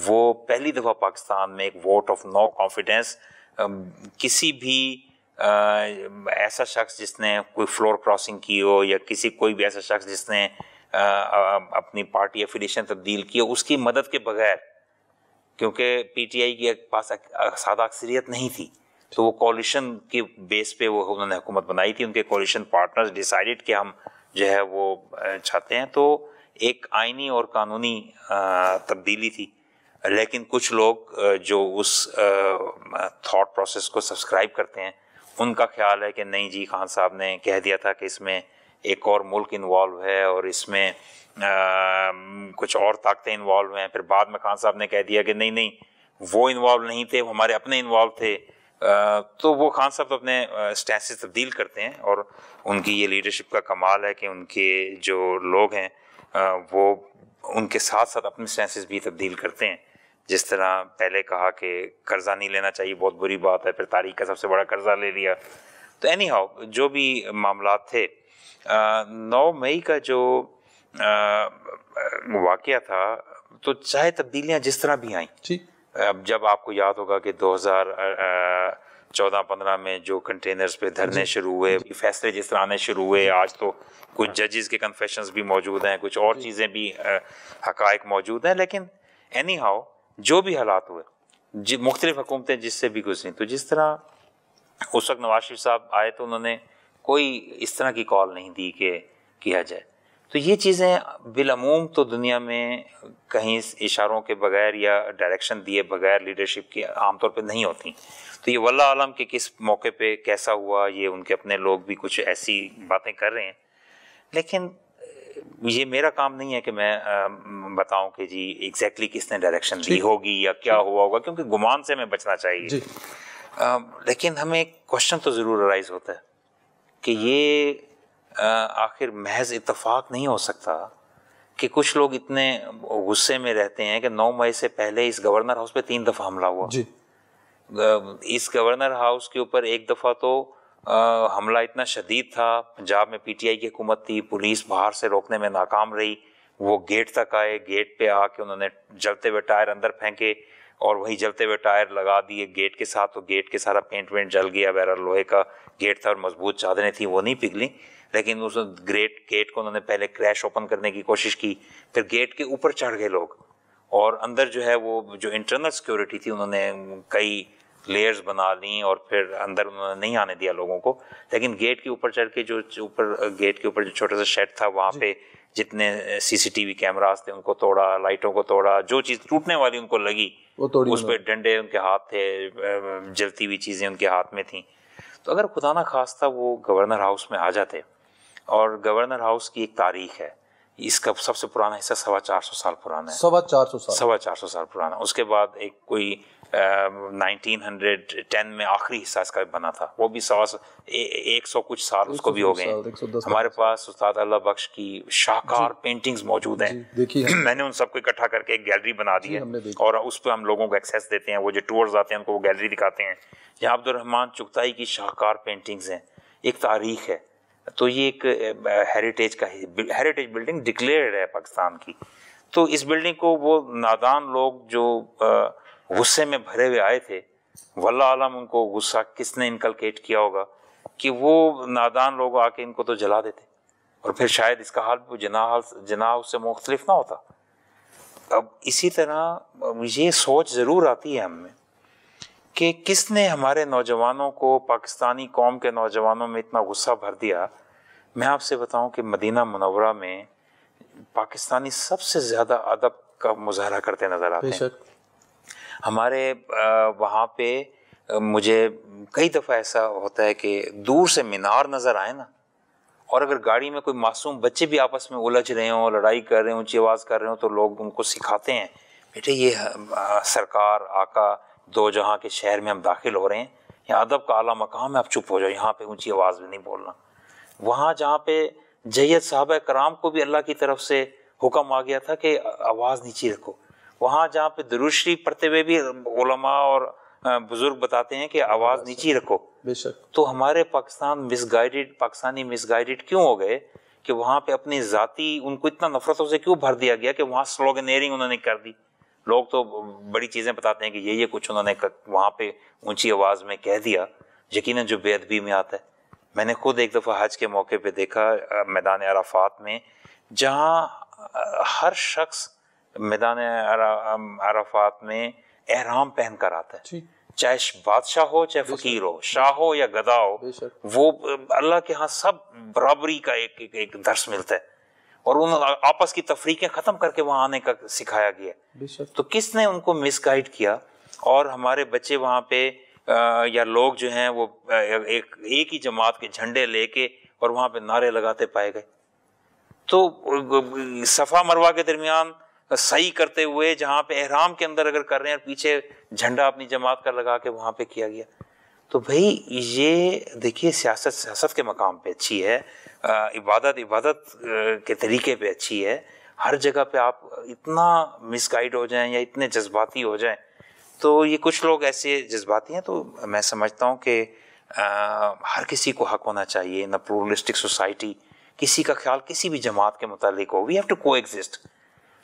वो पहली दफ़ा पाकिस्तान में एक वोट ऑफ नो कॉन्फिडेंस किसी भी ऐसा शख्स जिसने कोई फ्लोर क्रॉसिंग की हो या किसी कोई भी ऐसा शख्स जिसने आ, अपनी पार्टी एफिलेशन तब्दील की हो उसकी मदद के बगैर क्योंकि पीटीआई के पास सादा अक्सरियत नहीं थी तो वो कॉलिशन के बेस पे वो उन्होंने हुकूमत बनाई थी उनके कॉलिशन पार्टनर्स डिसाइडेड कि हम जो है वो चाहते हैं तो एक आइनी और कानूनी तब्दीली थी लेकिन कुछ लोग जो उस थॉट प्रोसेस को सब्सक्राइब करते हैं उनका ख्याल है कि नहीं जी खान साहब ने कह दिया था कि इसमें एक और मुल्क इन्वॉल्व है और इसमें आ, कुछ और ताकतें इन्वॉल्व हैं फिर बाद में खान साहब ने कह दिया कि नहीं नहीं वो इन्वॉल्व नहीं थे वो हमारे अपने इन्वॉल्व थे आ, तो वो खान साहब तो अपने स्टैंड तब्दील करते हैं और उनकी ये लीडरशिप का कमाल है कि उनके जो लोग हैं आ, वो उनके साथ साथ अपने स्टैंड भी तब्दील करते हैं जिस तरह पहले कहा कि कर्ज़ा नहीं लेना चाहिए बहुत बुरी बात है फिर तारीख का सबसे बड़ा कर्ज़ा ले लिया तो एनी हाउ जो भी मामला थे नौ मई का जो वाक़ था तो चाहे तब्दीलियाँ जिस तरह भी आई अब जब आपको याद होगा कि 2014-15 में जो कंटेनर्स पे धरने शुरू हुए फैसले जिस तरह आने शुरू हुए आज तो कुछ जजेस के कन्फेशन भी मौजूद हैं कुछ और चीज़ें भी हकायक मौजूद हैं लेकिन एनी हाउ जो भी हालात हुए मुख्तलिफ हुकूमतें जिससे भी गुजरी तो जिस तरह उस वक्त नवाज शरीफ साहब आए तो उन्होंने कोई इस तरह की कॉल नहीं दी कि किया जाए तो ये चीज़ें बिलमूम तो दुनिया में कहीं इशारों के बगैर या डायरेक्शन दिए बगैर लीडरशिप के आमतौर पर नहीं होती तो ये वल्ला आलम के किस मौके पर कैसा हुआ ये उनके अपने लोग भी कुछ ऐसी बातें कर रहे हैं लेकिन ये मेरा काम नहीं है कि मैं बताऊं कि जी एग्जैक्टली exactly किसने डायरेक्शन दी होगी या क्या हुआ होगा क्योंकि गुमान से हमें बचना चाहिए आ, लेकिन हमें एक क्वेश्चन तो ज़रूर अराइज होता है कि ये आखिर महज इतफाक़ नहीं हो सकता कि कुछ लोग इतने गुस्से में रहते हैं कि 9 मई से पहले इस गवर्नर हाउस पे तीन दफ़ा हमला हुआ जी। इस गवर्नर हाउस के ऊपर एक दफ़ा तो हमला इतना शदीद था पंजाब में पीटीआई की हुकूमत थी पुलिस बाहर से रोकने में नाकाम रही वो गेट तक आए गेट पे आके उन्होंने जलते हुए टायर अंदर फेंके और वहीं जलते हुए टायर लगा दिए गेट के साथ तो गेट के सारा पेंट वेंट जल गया बहरहाल लोहे का गेट था और मजबूत चादरें थी वो नहीं पिघली लेकिन उस ग्रेट गेट को उन्होंने पहले क्रैश ओपन करने की कोशिश की फिर गेट के ऊपर चढ़ गए लोग और अंदर जो है वो जो इंटरनल सिक्योरिटी थी उन्होंने कई लेयर्स बना ली और फिर अंदर नहीं आने दिया लोगों को लेकिन गेट के ऊपर चढ़ के जो ऊपर गेट के ऊपर जो छोटा सा शेड था वहाँ पे जितने सीसीटीवी कैमरास थे उनको तोड़ा लाइटों को तोड़ा जो चीज़ टूटने वाली उनको लगी वो तोड़ी उस पर डंडे उनके हाथ थे जलती हुई चीज़ें उनके हाथ में थी तो अगर खुदा ना खास था वो गवर्नर हाउस में आ जाते और गवर्नर हाउस की एक तारीख है इसका सबसे पुराना हिस्सा सवा चार सौ साल पुराना है सवा चार सौ साल सवा चार सौ साल पुराना उसके बाद एक कोई 1910 में आखिरी हिस्सा इसका बना था वो भी सवा एक सौ कुछ साल उसको भी हो गए हमारे पास उस्ताद अल्लाह बख्श की शाहकार पेंटिंग्स मौजूद हैं देखिए मैंने उन सबको इकट्ठा करके एक गैलरी बना दी है और उस पर हम लोगों को एक्सेस देते हैं वो जो टूर्स आते हैं उनको वो गैलरी दिखाते हैं यहाँ अब्दुलरहमान चुगताई की शाहकार पेंटिंग्स हैं एक तारीख है तो ये एक हेरिटेज का हेरिटेज बिल्डिंग डिक्लेयर है पाकिस्तान की तो इस बिल्डिंग को वो नादान लोग जो गुस्से में भरे हुए आए थे वल्ला आलम उनको गुस्सा किसने इनकलकेट किया होगा कि वो नादान लोग आके इनको तो जला देते और फिर शायद इसका हाल जना जना उससे मुख्तलिफ ना होता अब इसी तरह ये सोच ज़रूर आती है हमें कि किसने हमारे नौजवानों को पाकिस्तानी कौम के नौजवानों में इतना गुस्सा भर दिया मैं आपसे बताऊं कि मदीना मुनवरा में पाकिस्तानी सबसे ज़्यादा अदब का मुजाहरा करते नज़र आते हैं हमारे वहाँ पे मुझे कई दफ़ा ऐसा होता है कि दूर से मीनार नज़र आए ना और अगर गाड़ी में कोई मासूम बच्चे भी आपस में उलझ रहे हों लड़ाई कर रहे हों ऊँची आवाज़ कर रहे हों तो लोग उनको सिखाते हैं बेटे ये सरकार आका दो जहाँ के शहर में हम दाखिल हो रहे हैं यहाँ अदब का आला मकाम है आप चुप हो जाओ यहाँ पे ऊंची आवाज़ में नहीं बोलना वहाँ जहाँ पे जैद साहब कराम को भी अल्लाह की तरफ से हुक्म आ गया था कि आवाज़ नीचे रखो वहाँ जहाँ पे दुरुश्री पढ़ते हुए भी ओलमा और बुजुर्ग बताते हैं कि आवाज़ नीची रखो बेशक तो हमारे पाकिस्तान मिसगाइडेड पाकिस्तानी मिसगाइडेड क्यों हो गए कि वहाँ पे अपनी जाति उनको इतना नफरतों से क्यों भर दिया गया कि वहाँ स्लोगनेरिंग उन्होंने कर दी लोग तो बड़ी चीज़ें बताते हैं कि ये ये कुछ उन्होंने वहाँ पे ऊंची आवाज़ में कह दिया यकीन जो बेअदबी में आता है मैंने खुद एक दफ़ा हज के मौके पे देखा मैदान अराफात में जहाँ हर शख्स मैदान अराफात में एहराम पहन कर आता है चाहे बादशाह हो चाहे फकीर हो शाह हो या गदा हो वो अल्लाह के यहाँ सब बराबरी का एक एक, एक दर्श मिलता है और उन आपस की तफरीकें खत्म करके वहां आने का सिखाया गया तो किसने उनको मिसगाइड किया और हमारे बच्चे वहां पे आ, या लोग जो हैं वो एक एक ही जमात के झंडे लेके और वहाँ पे नारे लगाते पाए गए तो सफ़ा मरवा के दरमियान सही करते हुए जहाँ पे एहराम के अंदर अगर कर रहे हैं और पीछे झंडा अपनी जमात का लगा के वहाँ पे किया गया तो भाई ये देखिए सियासत सियासत के मकाम पे अच्छी है इबादत इबादत के तरीके पे अच्छी है हर जगह पे आप इतना मिसगाइड हो जाएं या इतने जज्बाती हो जाएं तो ये कुछ लोग ऐसे जज्बाती हैं तो मैं समझता हूँ कि हर किसी को हक होना चाहिए इन प्लूरलिस्टिक सोसाइटी किसी का ख्याल किसी भी जमात के मुतालिक हो we have to coexist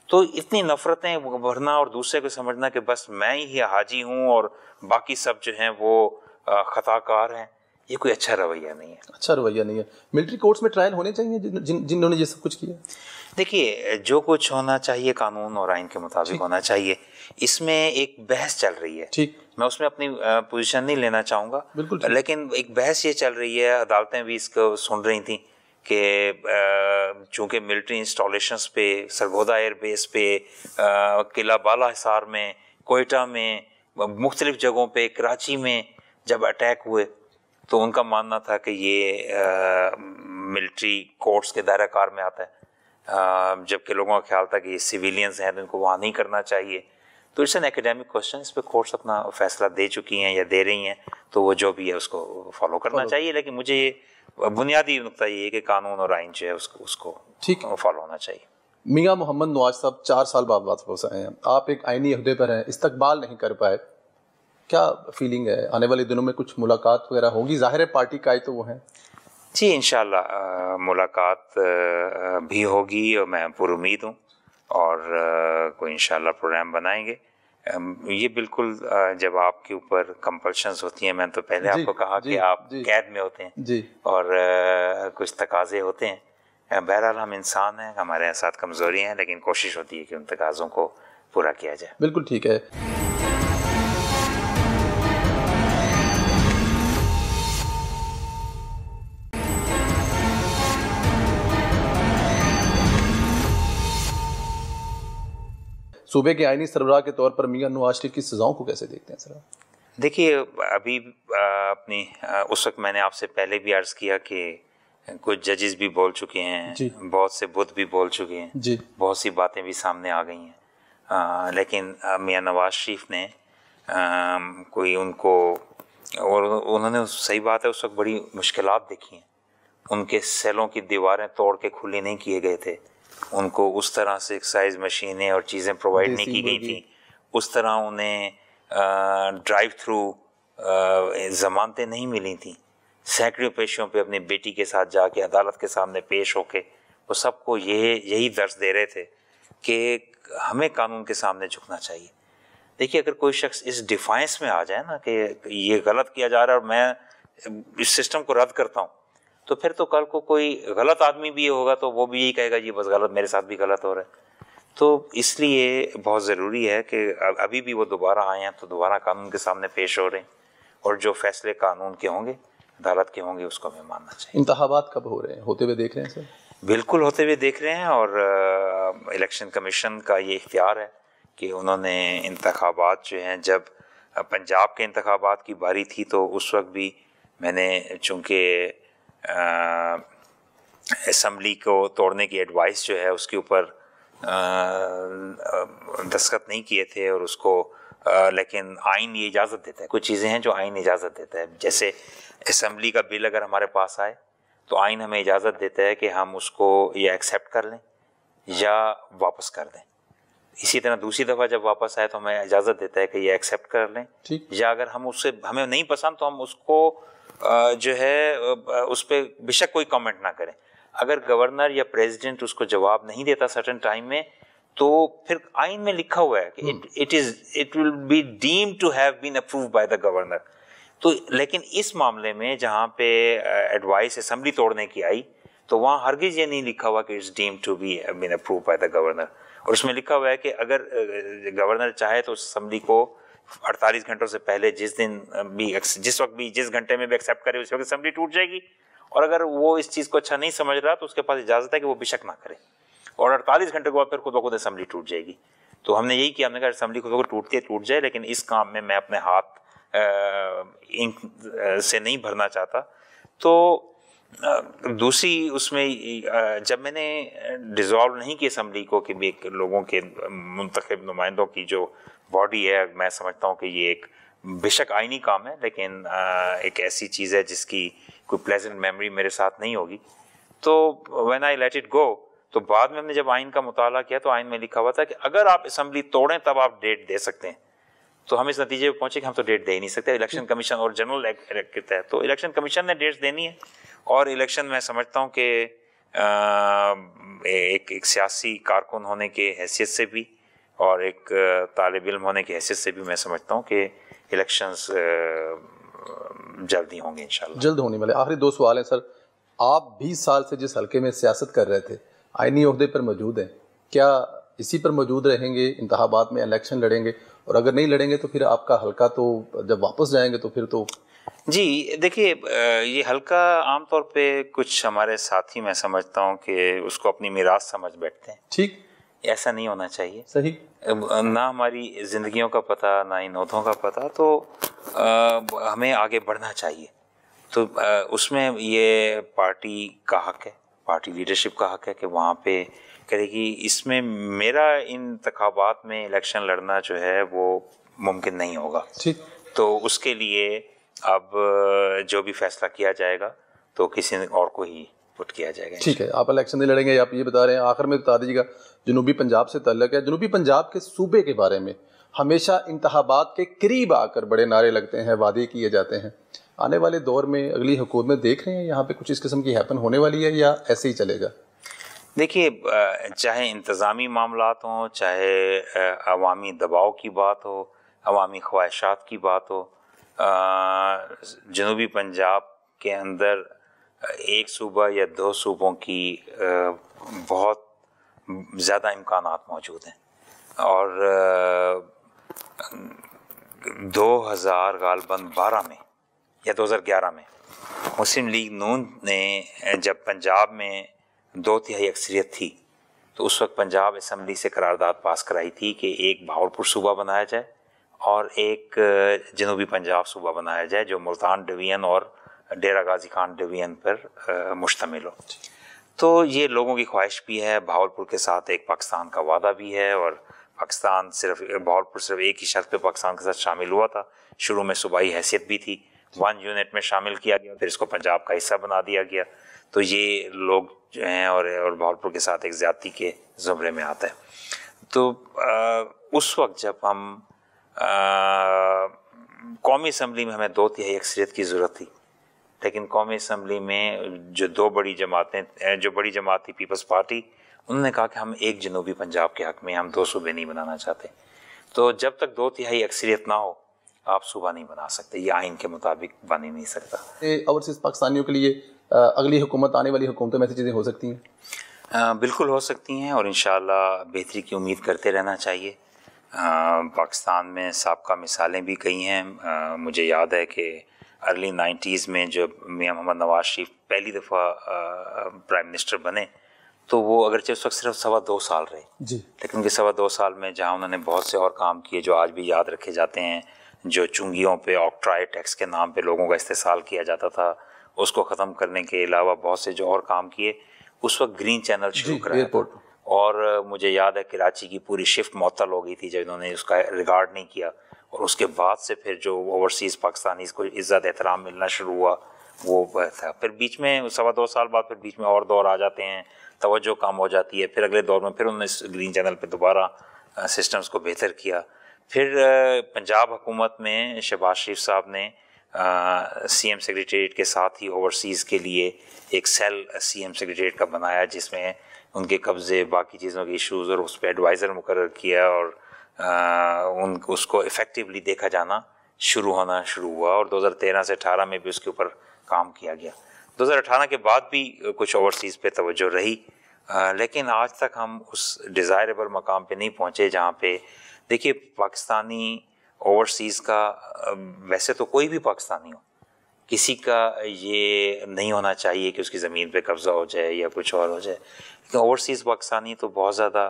तो इतनी नफ़रतें भरना और दूसरे को समझना कि बस मैं ही हाजी हूँ और बाकी सब जो हैं वो ख़ताकार हैं ये कोई अच्छा रवैया नहीं है अच्छा रवैया नहीं है मिलिट्री कोर्ट्स में ट्रायल होने चाहिए जिन जिन्होंने ये सब कुछ किया देखिए जो कुछ होना चाहिए कानून और आइन के मुताबिक होना चाहिए इसमें एक बहस चल रही है ठीक मैं उसमें अपनी पोजीशन नहीं लेना चाहूँगा बिल्कुल लेकिन एक बहस ये चल रही है अदालतें भी इसको सुन रही थी कि चूँकि मिलिट्री इंस्टॉलेशंस पे सरगोदा एयरबेस पे किला बाला हिसार में कोयटा में मुख्तलिफ़ जगहों पर कराची में जब अटैक हुए तो उनका मानना था कि ये मिल्ट्री कोर्ट्स के दायरा कार में आता है जबकि लोगों का ख्याल था कि ये सिविलियंस हैं तो इनको वहाँ नहीं करना चाहिए तो इट्स एन एकेडमिक क्वेश्चन इस पर कोर्ट्स अपना फैसला दे चुकी हैं या दे रही हैं तो वो जो भी है उसको फॉलो करना चाहिए लेकिन मुझे ये बुनियादी नुकता ये है कि कानून और आइन जो है उसको उसको ठीक फॉलो होना चाहिए मियाँ मोहम्मद नवाज साहब चार साल बाद वापस आए हैं आप एक आइनी अहदे पर हैं इस्तकबाल नहीं कर पाए क्या फीलिंग है आने वाले दिनों में कुछ मुलाकात वगैरह होगी ज़ाहिर है पार्टी का तो वो हैं जी इन मुलाकात भी होगी और मैं पुरुद हूँ और कोई इन प्रोग्राम बनाएंगे ये बिल्कुल जब आपके ऊपर कंपल्शंस होती हैं मैंने तो पहले आपको कहा कि आप कैद में होते हैं जी और कुछ तकाजे होते हैं बहरहाल हम इंसान हैं हमारे साथ कमज़ोरियाँ हैं लेकिन कोशिश होती है कि उन तकाज़ों को पूरा किया जाए बिल्कुल ठीक है सूबे के आइनी सरबराह के तौर पर मियाँ नवाज शरीफ की सज़ाओं को कैसे देखते हैं सर देखिए अभी अपनी उस वक्त मैंने आपसे पहले भी अर्ज़ किया कि कुछ जजेस भी बोल चुके हैं बहुत से बुद्ध भी बोल चुके हैं बहुत सी बातें भी सामने आ गई हैं लेकिन मियाँ नवाज शरीफ ने आ, कोई उनको और उन्होंने सही बात है उस वक्त बड़ी मुश्किल देखी हैं उनके सेलों की दीवारें तोड़ के खुली नहीं किए गए थे उनको उस तरह से एक्सरसाइज मशीनें और चीज़ें प्रोवाइड नहीं की गई थी उस तरह उन्हें ड्राइव थ्रू जमानतें नहीं मिली थी सैकड़ों पेशियों पे अपनी बेटी के साथ जाके अदालत के सामने पेश होके वो सबको ये यही दर्ज दे रहे थे कि हमें कानून के सामने झुकना चाहिए देखिए अगर कोई शख्स इस डिफाइंस में आ जाए ना कि ये गलत किया जा रहा है और मैं इस सिस्टम को रद्द करता हूँ तो फिर तो कल को कोई गलत आदमी भी होगा तो वो भी यही कहेगा जी बस गलत मेरे साथ भी गलत हो रहा है तो इसलिए बहुत ज़रूरी है कि अभी भी वो दोबारा आए हैं तो दोबारा कानून के सामने पेश हो रहे हैं और जो फैसले कानून के होंगे अदालत के होंगे उसको हमें मानना चाहिए इंतबात कब हो रहे हैं होते हुए देख रहे हैं सर बिल्कुल होते हुए देख रहे हैं और इलेक्शन कमीशन का ये इख्तियार है कि उन्होंने इंतबात जो हैं जब पंजाब के इंतबात की बारी थी तो उस वक्त भी मैंने चूँकि असम्बली को तोड़ने की एडवाइस जो है उसके ऊपर दस्खत नहीं किए थे और उसको आ, लेकिन आइन ये इजाज़त देता है कुछ चीज़ें हैं जो आइन इजाज़त देता है जैसे असम्बली का बिल अगर हमारे पास आए तो आइन हमें इजाज़त देता है कि हम उसको या एक्सेप्ट कर लें या वापस कर दें इसी तरह दूसरी दफ़ा जब वापस आए तो हमें इजाज़त देता है कि ये एक्सेप्ट कर लें या अगर हम उससे हमें नहीं पसंद तो हम उसको जो है उस पर बेशक कोई कमेंट ना करें अगर गवर्नर या प्रेसिडेंट उसको जवाब नहीं देता सर्टन टाइम में तो फिर आइन में लिखा हुआ है कि it is it will be deem to have been approve by the governor तो लेकिन इस मामले में जहाँ पे एडवाइस असम्बली तोड़ने की आई तो वहाँ हरगिज ये नहीं लिखा हुआ कि it's deem to be been approve by the governor और उसमें लिखा हुआ है कि अगर गवर्नर चाहे तो उस असम्बली को अड़तालीस घंटों से पहले जिस दिन भी जिस वक्त भी जिस घंटे में भी एक्सेप्ट करे उस वक्त असेंबली टूट जाएगी और अगर वो इस चीज़ को अच्छा नहीं समझ रहा तो उसके पास इजाज़त है कि वो बेशक ना करे और अड़तालीस घंटे के बाद फिर खुद ब खुद असम्बली टूट जाएगी तो हमने यही किया हमने कहा असम्बली खुद बखुद टूटती है टूट जाए लेकिन इस काम में मैं अपने हाथ इंक से नहीं भरना चाहता तो दूसरी उसमें जब मैंने डिज़ोल्व नहीं की असम्बली को कि लोगों के मुंतखब नुमाइंदों की जो बॉडी है मैं समझता हूँ कि ये एक बेशक आईनी काम है लेकिन एक ऐसी चीज़ है जिसकी कोई प्लेजेंट मेमोरी मेरे साथ नहीं होगी तो when I let it go तो बाद में हमने जब आइन का मुताला किया तो आइन में लिखा हुआ था कि अगर आप असम्बली तोड़ें तब आप डेट दे सकते हैं तो हम इस नतीजे पर पहुंचे कि हम तो डेट दे ही नहीं सकते इलेक्शन कमीशन और जनरल एक्ट है तो इलेक्शन कमीशन ने डेट्स देनी है और इलेक्शन मैं समझता हूँ कि एक, एक सियासी कारकुन होने के हैसियत से भी और एक तालब इम होने की हैसियत से भी मैं समझता हूँ कि इलेक्शंस जल्दी होंगे इन जल्द होने वाले आखिरी दो सवाल हैं सर आप बीस साल से जिस हल्के में सियासत कर रहे थे आइनी अहदे पर मौजूद हैं क्या इसी पर मौजूद रहेंगे इंतबात में इलेक्शन लड़ेंगे और अगर नहीं लड़ेंगे तो फिर आपका हल्का तो जब वापस जाएंगे तो फिर तो जी देखिए ये हल्का आमतौर पे कुछ हमारे साथी मैं समझता हूँ कि उसको अपनी मीराज समझ बैठते हैं ठीक ऐसा नहीं होना चाहिए सही ना हमारी जिंदगियों का पता ना इन ओतों का पता तो आ, हमें आगे बढ़ना चाहिए तो आ, उसमें ये पार्टी का हक है पार्टी लीडरशिप का हक है कि वहाँ पे करेगी इसमें मेरा इंतबात में इलेक्शन लड़ना जो है वो मुमकिन नहीं होगा ठीक तो उसके लिए अब जो भी फैसला किया जाएगा तो किसी और को ही पुट किया जाएगा ठीक है आप इलेक्शन नहीं लड़ेंगे आप ये बता रहे हैं आखिर में बता दीजिएगा जनूबी पंजाब से तल्लक है जनूबी पंजाब के सूबे के बारे में हमेशा इंतबात के करीब आकर बड़े नारे लगते हैं वादे किए जाते हैं आने वाले दौर में अगली हुकूमत देख रहे हैं यहाँ पे कुछ इस किस्म की हैपन होने वाली है या ऐसे ही चलेगा देखिए चाहे इंतज़ामी मामला हों चाहे अवामी दबाव की बात हो अवामी ख्वाहिशात की बात हो जनूबी पंजाब के अंदर एक सूबा या दो सूबों की बहुत ज़्यादा इम्कान मौजूद हैं और दो हज़ार गालबन बारह में या दो हज़ार ग्यारह में मुस्लिम लीग नून ने जब पंजाब में दो तिहाई अक्सरियत थी तो उस वक्त पंजाब इसम्बली से करारदाद पास कराई थी कि एक भावलपुर सूबा बनाया जाए और एक जनूबी पंजाब सूबा बनाया जाए जो मुल्तान डिवीजन और डेरा गाजी खान डिवीजन पर मुश्तमिल हो तो ये लोगों की ख्वाहिश भी है भावलपुर के साथ एक पाकिस्तान का वादा भी है और पाकिस्तान सिर्फ भावलपुर सिर्फ एक ही शर्त पे पाकिस्तान के साथ शामिल हुआ था शुरू में सूबाई हैसियत भी थी वन यूनिट में शामिल किया गया फिर इसको पंजाब का हिस्सा बना दिया गया तो ये लोग जो हैं और और भावलपुर के साथ एक ज्यादती के जुमरे में आता है तो आ, उस वक्त जब हम आ, कौमी असम्बली में हमें दो तिहाई अक्सरियत की ज़रूरत थी लेकिन कौमी असम्बली में जो दो बड़ी जमातें जो बड़ी जमात थी पीपल्स पार्टी उन्होंने कहा कि हम एक जनूबी पंजाब के हक में हम दो सूबे नहीं बनाना चाहते तो जब तक दो तिहाई अक्सरियत ना हो आप सूबा नहीं बना सकते ये आइन के मुताबिक बन ही नहीं सकता ओवरसीज पाकिस्तानियों के लिए अगली हुकूमत आने वाली हुकूमतों में ऐसी चीज़ें हो सकती हैं बिल्कुल हो सकती हैं और इन बेहतरी की उम्मीद करते रहना चाहिए पाकिस्तान में सबका मिसालें भी कई हैं मुझे याद है कि अर्ली नाइन्टीज़ में जब मियाँ मोहम्मद नवाज शरीफ पहली दफ़ा प्राइम मिनिस्टर बने तो वो अगरचे उस वक्त सिर्फ सवा दो साल रहे जी लेकिन उनके सवा दो साल में जहाँ उन्होंने बहुत से और काम किए जो आज भी याद रखे जाते हैं जो चुंगियों पे ऑक्ट्राई टैक्स के नाम पे लोगों का इस्तेसाल किया जाता था उसको ख़त्म करने के अलावा बहुत से जो और काम किए उस वक्त ग्रीन चैनल शुरू कर और मुझे याद है कराची की पूरी शिफ्ट मअतल हो गई थी जब इन्होंने उसका रिकॉर्ड नहीं किया और उसके बाद से फिर जो ओवरसीज़ पाकिस्तानी को इज़्ज़त एहतराम मिलना शुरू हुआ वो था फिर बीच में सवा दो साल बाद फिर बीच में और दौर आ जाते हैं तोज्जो कम हो जाती है फिर अगले दौर में फिर उन्होंने ग्रीन चैनल पर दोबारा सिस्टम्स को बेहतर किया फिर पंजाब हुकूमत में शहबाज शरीफ साहब ने सी एम सेक्रटेट के साथ ही ओवरसीज़ के लिए एक सेल सी एम सेक्रटेट का बनाया जिसमें उनके कब्ज़े बाकी चीज़ों के इश्यूज़ और उस पर एडवाइज़र मुकर किया और उन उसको इफ़ेक्टिवली देखा जाना शुरू होना शुरू हुआ और 2013 से 18 में भी उसके ऊपर काम किया गया 2018 के बाद भी कुछ ओवरसीज़ पे तवज्जो रही आ, लेकिन आज तक हम उस डिज़ायरेबल मकाम पे नहीं पहुँचे जहाँ पे देखिए पाकिस्तानी ओवरसीज़ का वैसे तो कोई भी पाकिस्तानी हो किसी का ये नहीं होना चाहिए कि उसकी ज़मीन पे कब्ज़ा हो जाए या कुछ और हो जाए लेकिन ओवरसीज़ पाकिस्तानी तो बहुत ज़्यादा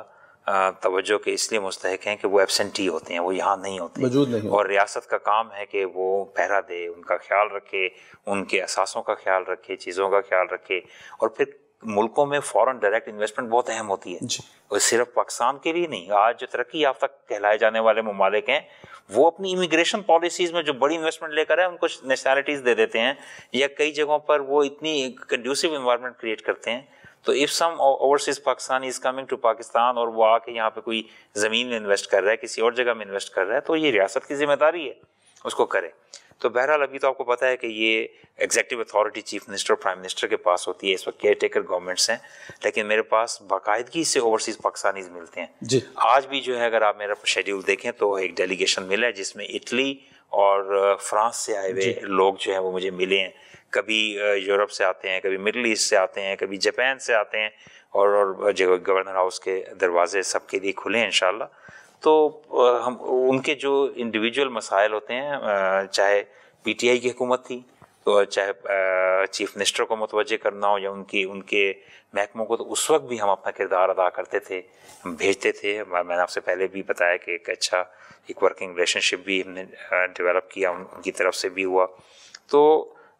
तवज्जो के इसलिए मुस्तक हैं कि वो एबसेंटी होते हैं वो यहाँ नहीं होते मौजूद नहीं और रियासत का काम है कि वो पहरा दे उनका ख्याल रखे उनके असासों का ख्याल रखे चीज़ों का ख्याल रखे और फिर मुल्कों में फॉरेन डायरेक्ट इन्वेस्टमेंट बहुत अहम होती है और सिर्फ पाकिस्तान के लिए नहीं आज जो तरक्की याफ्ता कहलाए जाने वाले ममालिक हैं वो अपनी इमिग्रेशन पॉलिसीज़ में जो बड़ी इन्वेस्टमेंट लेकर है उनको नेशनैलिटीज़ दे देते हैं या कई जगहों पर वो इतनी कंड्यूसिव इन्वायरमेंट क्रिएट करते हैं तो if some overseas Pakistan is coming to Pakistan और वो आके यहाँ पे कोई ज़मीन में इन्वेस्ट कर रहा है किसी और जगह में इन्वेस्ट कर रहा है तो ये रियासत की जिम्मेदारी है उसको करे तो बहरहाल अभी तो आपको पता है कि ये एग्जेक्टिव अथॉरिटी चीफ मिनिस्टर और प्राइम मिनिस्टर के पास होती है इस वक्त केयर टेकर गवर्नमेंट्स हैं लेकिन मेरे पास बाकायदगी से ओवरसीज़ पाकिस्तानीज मिलते हैं जी आज भी जो है अगर आप मेरा शेड्यूल देखें तो एक डेलीगेशन मिला है जिसमें इटली और फ्रांस से आए हुए लोग जो है वो मुझे मिले हैं कभी यूरोप से आते हैं कभी मिडल ईस्ट से आते हैं कभी जापान से आते हैं और और जो गवर्नर हाउस के दरवाजे सबके लिए खुले हैं इन तो हम उनके जो इंडिविजुअल मसाइल होते हैं चाहे पीटीआई की हुकूमत थी तो चाहे चीफ मिनिस्टर को मुतवजह करना हो या उनकी उनके महकमों को तो उस वक्त भी हम अपना किरदार अदा करते थे हम भेजते थे मैंने आपसे पहले भी बताया कि एक अच्छा एक वर्किंग रिलेशनशिप भी हमने डेवलप किया उनकी तरफ से भी हुआ तो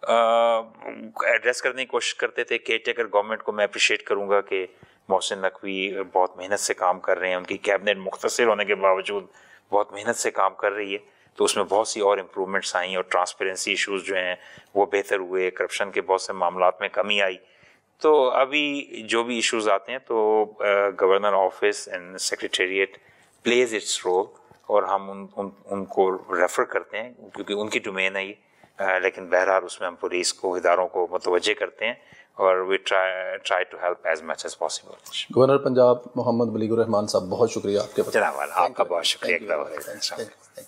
एड्रेस करने की कोशिश करते थे केयर अगर गवर्नमेंट को मैं अप्रिशिएट करूँगा कि मोहसिन नकवी बहुत मेहनत से काम कर रहे हैं उनकी कैबिनेट मुख्तर होने के बावजूद बहुत मेहनत से काम कर रही है तो उसमें बहुत सी और इम्प्रूवमेंट्स आई और ट्रांसपेरेंसी इशूज़ जो हैं वो बेहतर हुए करप्शन के बहुत से मामला में कमी आई तो अभी जो भी इशूज़ आते हैं तो governor office and secretariat plays its role और हम उन, उन उनको रेफर करते हैं क्योंकि उनकी डोमेन है ये लेकिन बहरहाल उसमें हम पुलिस को इदारों को मतवजह करते हैं और we try try to help as much as possible governor Punjab Mohammad Baligh ur Rehman साहब बहुत शुक्रिया आपके जनाब आपका बहुत शुक्रिया